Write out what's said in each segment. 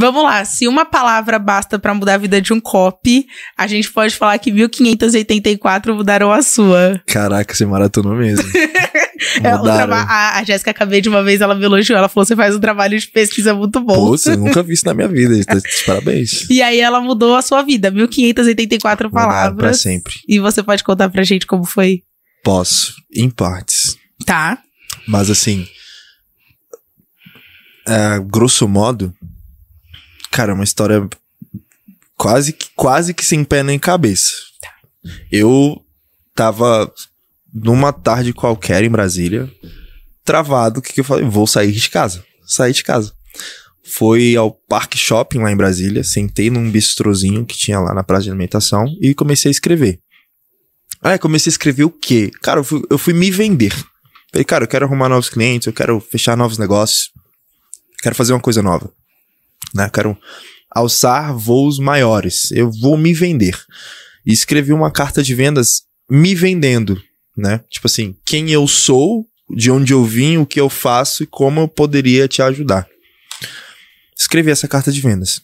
Vamos lá, se uma palavra basta para mudar a vida de um cop, a gente pode falar que 1584 mudaram a sua. Caraca, você maratonou mesmo. é, a, a Jéssica acabei de uma vez, ela me elogiou, ela falou: você faz um trabalho de pesquisa muito bom. Poxa, eu nunca vi isso na minha vida. Tá, parabéns. E aí ela mudou a sua vida, 1584 palavras. Pra sempre. E você pode contar pra gente como foi? Posso, em partes. Tá. Mas assim, é, grosso modo, cara, é uma história quase que, quase que sem pé nem cabeça. Eu tava numa tarde qualquer em Brasília, travado, que, que eu falei? Vou sair de casa. Saí de casa. Foi ao Parque Shopping lá em Brasília, sentei num bistrozinho que tinha lá na praça de alimentação e comecei a escrever. Aí ah, comecei a escrever o quê? Cara, eu fui, eu fui me vender. Falei, cara, eu quero arrumar novos clientes, eu quero fechar novos negócios, quero fazer uma coisa nova né? quero alçar voos maiores. Eu vou me vender. E escrevi uma carta de vendas me vendendo, né? Tipo assim, quem eu sou, de onde eu vim, o que eu faço e como eu poderia te ajudar. Escrevi essa carta de vendas.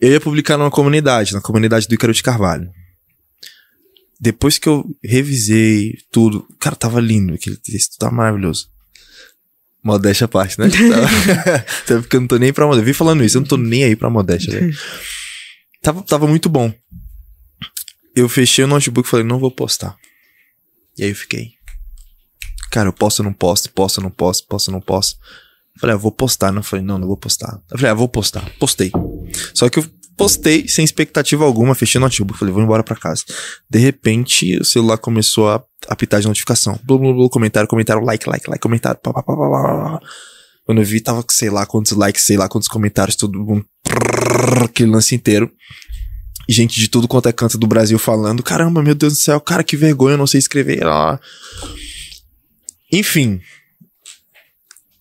Eu ia publicar numa comunidade, na comunidade do Icaro de Carvalho. Depois que eu revisei tudo, cara, tava lindo, aquele texto tava maravilhoso. Modéstia à parte, né? Tipo, Até porque eu não tô nem pra modéstia. Vi falando isso, eu não tô nem aí pra modéstia, né? Tava, tava muito bom. Eu fechei o notebook e falei, não vou postar. E aí eu fiquei. Cara, eu posto, não posto, ou não posto, ou não posto. Falei, ah, vou postar. Não, falei, não, não vou postar. Eu falei, ah, vou postar. Postei. Só que eu Postei sem expectativa alguma, fechei o notebook, falei, vou embora para casa. De repente, o celular começou a apitar de notificação. Blum, blum, blum, comentário, comentário, like, like, like, comentário. Pá, pá, pá, pá, pá. Quando eu vi, tava com sei lá quantos likes, sei lá quantos comentários, tudo um prrr, aquele lance inteiro. E gente de tudo quanto é canto do Brasil falando: caramba, meu Deus do céu, cara, que vergonha, eu não sei escrever. Ó. Enfim,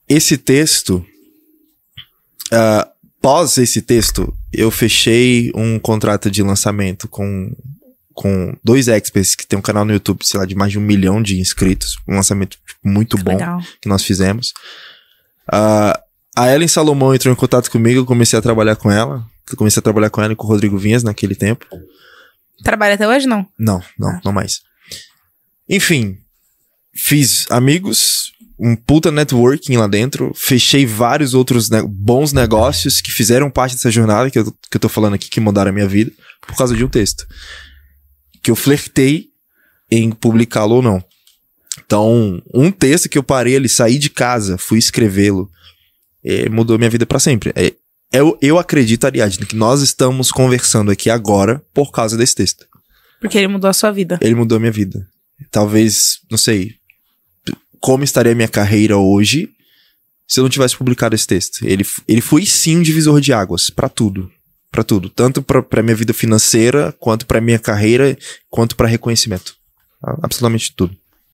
esse texto. Uh, pós esse texto, eu fechei um contrato de lançamento com, com dois experts que tem um canal no YouTube, sei lá, de mais de um milhão de inscritos. Um lançamento tipo, muito que bom legal. que nós fizemos. Uh, a Ellen Salomão entrou em contato comigo, eu comecei a trabalhar com ela. Eu comecei a trabalhar com ela e com o Rodrigo Vinhas naquele tempo. Trabalha até hoje, não? Não, não, ah. não mais. Enfim, fiz amigos, um puta networking lá dentro, fechei vários outros ne bons negócios que fizeram parte dessa jornada que eu, que eu tô falando aqui, que mudaram a minha vida, por causa de um texto. Que eu flertei em publicá-lo ou não. Então, um texto que eu parei ele saí de casa, fui escrevê-lo, é, mudou minha vida para sempre. É, eu, é eu acredito, Ariadne, que nós estamos conversando aqui agora por causa desse texto. Porque ele mudou a sua vida. Ele mudou a minha vida. Talvez, não sei, como estaria minha carreira hoje se eu não tivesse publicado esse texto. Ele, ele foi sim um divisor de águas para tudo, para tudo, tanto para minha vida financeira, quanto para minha carreira, quanto para reconhecimento. Absolutamente tudo.